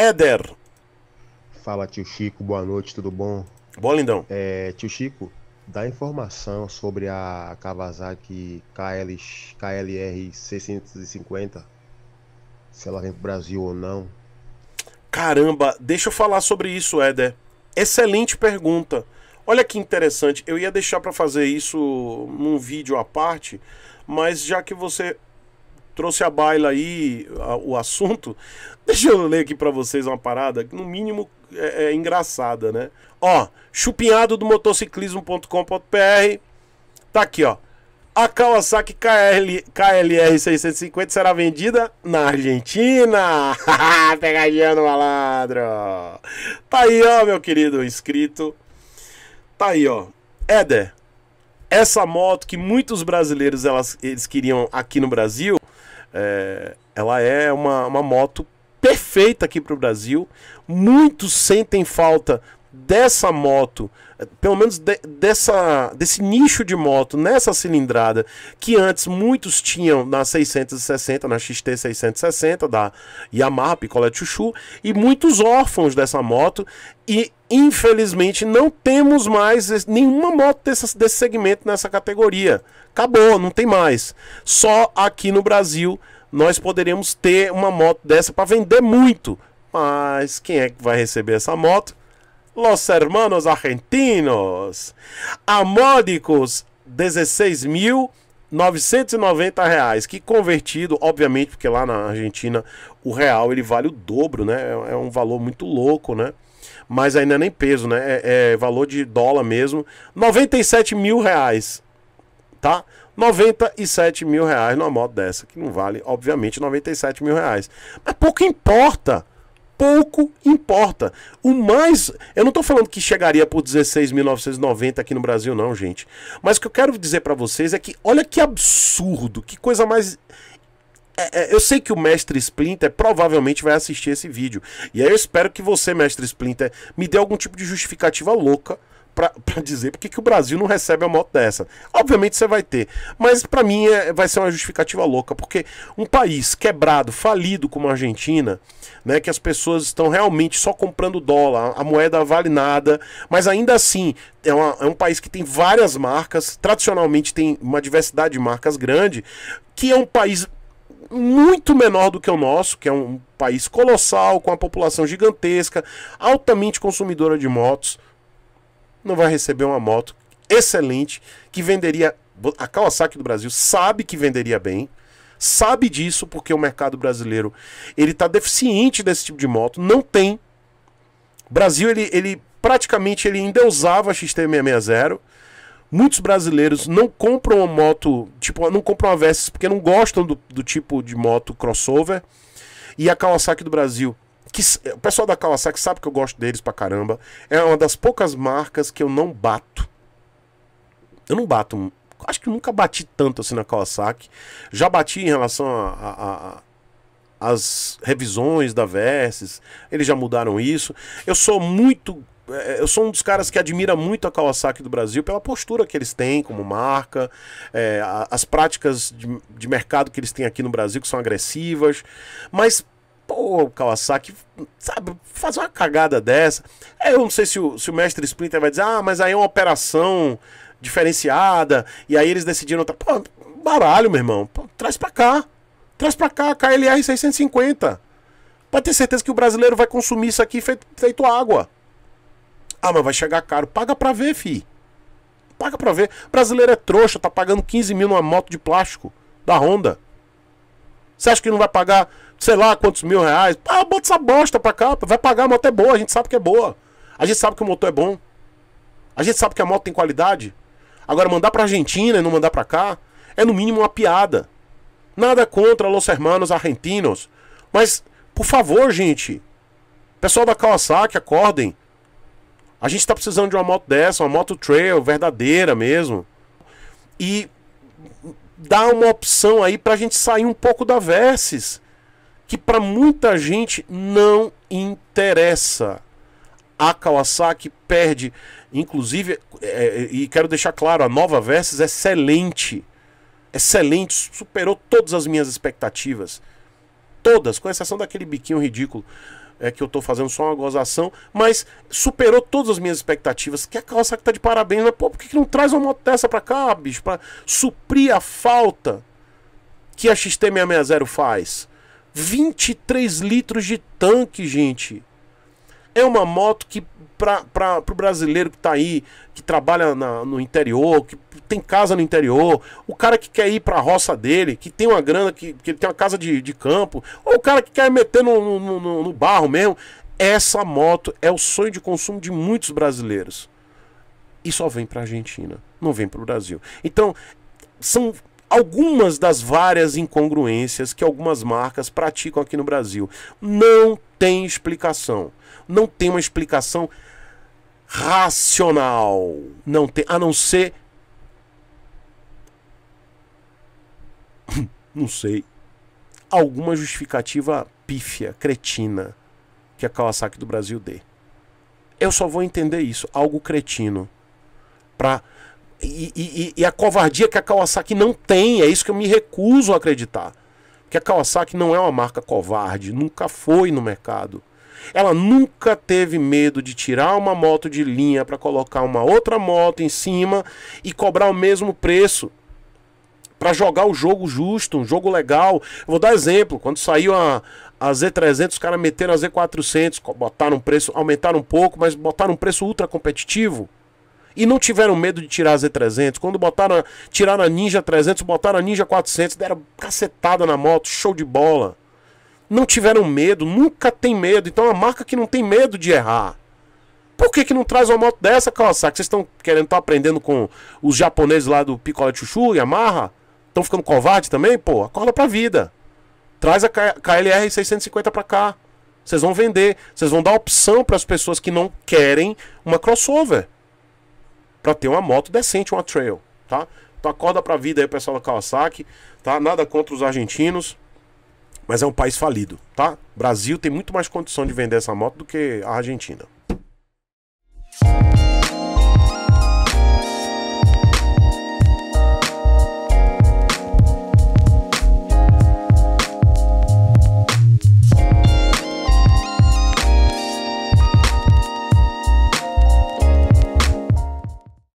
Éder. Fala, tio Chico, boa noite, tudo bom? Bom, lindão. É, tio Chico, dá informação sobre a Kawasaki KL, KLR 650, se ela vem pro Brasil ou não. Caramba, deixa eu falar sobre isso, Éder. Excelente pergunta. Olha que interessante, eu ia deixar para fazer isso num vídeo à parte, mas já que você trouxe a baila aí a, o assunto, deixa eu ler aqui para vocês uma parada, que no mínimo é, é engraçada, né? Ó, chupinhado do motociclismo.com.br, tá aqui, ó. A Kawasaki KL, KLR 650 será vendida na Argentina. Pegadinha no malandro. Tá aí, ó, meu querido inscrito. Tá aí, ó. Éder, essa moto que muitos brasileiros elas, eles queriam aqui no Brasil, é, ela é uma, uma moto perfeita aqui para o Brasil. Muitos sentem falta dessa moto, eh, pelo menos de, dessa, desse nicho de moto nessa cilindrada, que antes muitos tinham na 660, na XT 660 da Yamaha Picolé Chuchu, e muitos órfãos dessa moto, e infelizmente não temos mais nenhuma moto desse, desse segmento nessa categoria. Acabou, não tem mais. Só aqui no Brasil nós poderíamos ter uma moto dessa para vender muito. Mas quem é que vai receber essa moto? los hermanos argentinos, a módicos 16.990 reais, que convertido, obviamente, porque lá na Argentina o real ele vale o dobro, né? É, é um valor muito louco, né? Mas ainda é nem peso, né? É, é valor de dólar mesmo. 97 mil reais, tá? 97 mil reais numa moto dessa, que não vale, obviamente, 97 mil reais. Mas pouco importa pouco importa. O mais. Eu não estou falando que chegaria por 16.990 aqui no Brasil, não, gente. Mas o que eu quero dizer para vocês é que olha que absurdo, que coisa mais. É, é, eu sei que o mestre Splinter provavelmente vai assistir esse vídeo. E aí eu espero que você, mestre Splinter, me dê algum tipo de justificativa louca para dizer porque que o Brasil não recebe uma moto dessa. Obviamente você vai ter, mas para mim é, vai ser uma justificativa louca, porque um país quebrado, falido como a Argentina, né, que as pessoas estão realmente só comprando dólar, a moeda vale nada, mas ainda assim é, uma, é um país que tem várias marcas, tradicionalmente tem uma diversidade de marcas grande, que é um país muito menor do que o nosso, que é um país colossal, com uma população gigantesca, altamente consumidora de motos não vai receber uma moto excelente que venderia. A Kawasaki do Brasil sabe que venderia bem, sabe disso porque o mercado brasileiro ele está deficiente desse tipo de moto, não tem. O Brasil ele, ele praticamente ele ainda usava a XT660. Muitos brasileiros não compram uma moto, tipo, não compram a Versys porque não gostam do, do tipo de moto crossover. E a Kawasaki do Brasil que o pessoal da Kawasaki sabe que eu gosto deles pra caramba. É uma das poucas marcas que eu não bato. Eu não bato. Acho que nunca bati tanto assim na Kawasaki. Já bati em relação a, a, a as revisões da Versys, eles já mudaram isso. Eu sou muito. Eh, eu sou um dos caras que admira muito a Kawasaki do Brasil pela postura que eles têm como marca, é, as práticas de, de mercado que eles têm aqui no Brasil, que são agressivas, mas Pô, Kawasaki, sabe, fazer uma cagada dessa. É, eu não sei se o, se o mestre Splinter vai dizer, ah, mas aí é uma operação diferenciada, e aí eles decidiram. Outra... Pô, baralho, meu irmão. Pô, traz pra cá. Traz pra cá, KLR 650. Pode ter certeza que o brasileiro vai consumir isso aqui feito, feito água. Ah, mas vai chegar caro. Paga pra ver, fi. Paga pra ver. brasileiro é trouxa, tá pagando 15 mil numa moto de plástico da Honda. Você acha que não vai pagar sei lá quantos mil reais? Ah, bota essa bosta pra cá. Vai pagar, a moto é boa, a gente sabe que é boa. A gente sabe que o motor é bom. A gente sabe que a moto tem qualidade. Agora, mandar pra Argentina e não mandar pra cá é no mínimo uma piada. Nada contra los hermanos argentinos. Mas, por favor, gente. Pessoal da Kawasaki, acordem. A gente tá precisando de uma moto dessa, uma moto trail verdadeira mesmo. E dá uma opção aí para a gente sair um pouco da Versus, que para muita gente não interessa. A Kawasaki perde, inclusive, é, é, é e quero deixar claro, a nova Versus é excelente. Excelente, superou todas as minhas expectativas todas, com exceção daquele biquinho ridículo é que eu tô fazendo só uma gozação, mas superou todas as minhas expectativas. Que é a calça que tá de parabéns, mas né? pô, por que, que não traz uma moto dessa pra cá, bicho? Pra suprir a falta que a XT660 faz. 23 litros de tanque, gente. É uma moto que para o brasileiro que está aí, que trabalha na, no interior, que tem casa no interior, o cara que quer ir para a roça dele, que tem uma grana, que, que ele tem uma casa de, de campo, ou o cara que quer meter no, no, no, no barro mesmo, essa moto é o sonho de consumo de muitos brasileiros. E só vem para a Argentina, não vem para o Brasil. Então, são algumas das várias incongruências que algumas marcas praticam aqui no Brasil. Não tem explicação. Não tem uma explicação racional. Não tem, a não ser não sei, alguma justificativa pífia, cretina que a Kawasaki do Brasil dê. Eu só vou entender isso, algo cretino. Pra... E, e, e a covardia que a Kawasaki não tem, é isso que eu me recuso a acreditar que a Kawasaki não é uma marca covarde, nunca foi no mercado. Ela nunca teve medo de tirar uma moto de linha para colocar uma outra moto em cima e cobrar o mesmo preço. Para jogar o jogo justo, um jogo legal. Eu vou dar exemplo: quando saiu a, a Z300, os caras meteram a Z400, botaram um preço, aumentaram um pouco, mas botaram um preço ultra competitivo. E não tiveram medo de tirar a Z300. Quando botaram, tiraram a Ninja 300, botaram a Ninja 400, deram cacetada na moto, show de bola. Não tiveram medo, nunca tem medo. Então é uma marca que não tem medo de errar. Por que, que não traz uma moto dessa, Kawasaki? Vocês estão querendo, estar aprendendo com os japoneses lá do Picola Chuchu e Amarra? Estão ficando covarde também? Pô, acorda pra vida. Traz a KLR 650 pra cá. Vocês vão vender, vocês vão dar opção para as pessoas que não querem uma crossover para ter uma moto decente, uma trail, tá? Então acorda pra vida aí pessoal da Kawasaki, tá? Nada contra os argentinos, mas é um país falido, tá? Brasil tem muito mais condição de vender essa moto do que a Argentina.